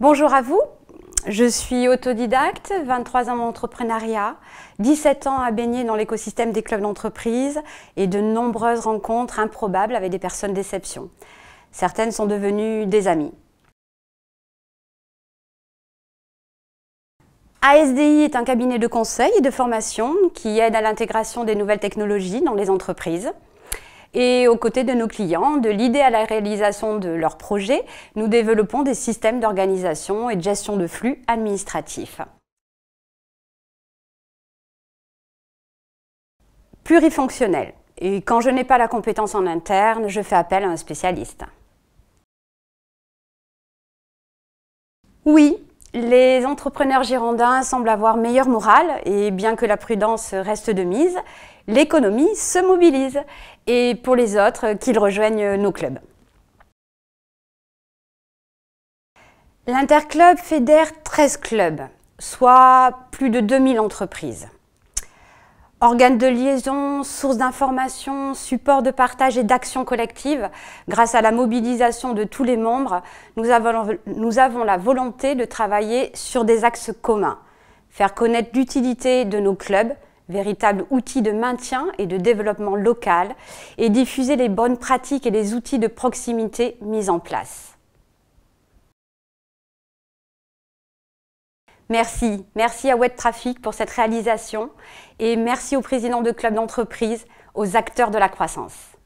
Bonjour à vous, je suis autodidacte, 23 ans d'entrepreneuriat, 17 ans à baigner dans l'écosystème des clubs d'entreprise et de nombreuses rencontres improbables avec des personnes d'exception. Certaines sont devenues des amies. ASDI est un cabinet de conseil et de formation qui aide à l'intégration des nouvelles technologies dans les entreprises. Et aux côtés de nos clients, de l'idée à la réalisation de leurs projets, nous développons des systèmes d'organisation et de gestion de flux administratifs. Plurifonctionnel. Et quand je n'ai pas la compétence en interne, je fais appel à un spécialiste. Oui, les entrepreneurs girondins semblent avoir meilleure morale et bien que la prudence reste de mise, l'économie se mobilise et pour les autres qu'ils rejoignent nos clubs. L'Interclub fédère 13 clubs, soit plus de 2000 entreprises. Organes de liaison, sources d'information, support de partage et d'action collective, grâce à la mobilisation de tous les membres, nous avons, nous avons la volonté de travailler sur des axes communs. Faire connaître l'utilité de nos clubs, véritables outils de maintien et de développement local, et diffuser les bonnes pratiques et les outils de proximité mis en place. Merci. Merci à Web Traffic pour cette réalisation et merci au président de club d'entreprise, aux acteurs de la croissance.